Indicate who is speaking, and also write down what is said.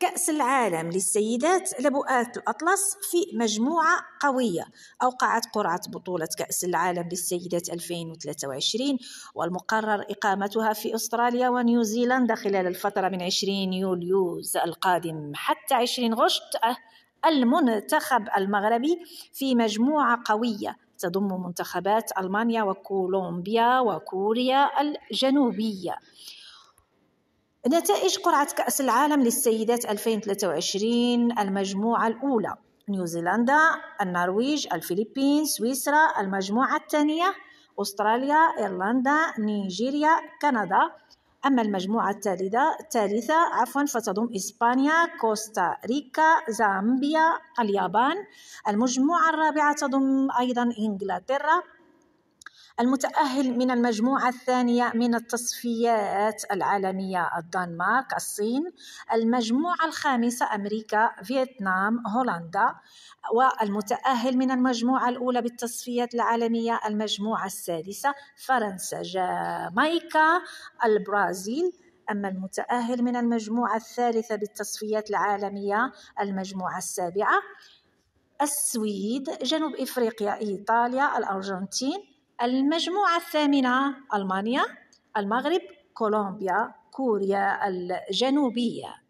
Speaker 1: كأس العالم للسيدات لبؤات الأطلس في مجموعة قوية أوقعت قرعة بطولة كأس العالم للسيدات 2023 والمقرر إقامتها في أستراليا ونيوزيلندا خلال الفترة من 20 يوليو القادم حتى 20 غشت المنتخب المغربي في مجموعة قوية تضم منتخبات ألمانيا وكولومبيا وكوريا الجنوبية نتائج قرعة كأس العالم للسيدات 2023 المجموعة الأولى نيوزيلندا النرويج الفلبين سويسرا المجموعة الثانية أستراليا إيرلندا نيجيريا كندا أما المجموعة الثالثة الثالثة عفوا فتضم إسبانيا كوستاريكا زامبيا اليابان المجموعة الرابعة تضم أيضا إنجلترا المتأهل من المجموعة الثانية من التصفيات العالمية الدنمارك الصين المجموعة الخامسة أمريكا فيتنام هولندا والمتأهل من المجموعة الأولى بالتصفيات العالمية المجموعة السادسة فرنسا جامايكا البرازيل أما المتأهل من المجموعة الثالثة بالتصفيات العالمية المجموعة السابعة السويد جنوب إفريقيا إيطاليا الأرجنتين المجموعة الثامنة ألمانيا المغرب كولومبيا كوريا الجنوبية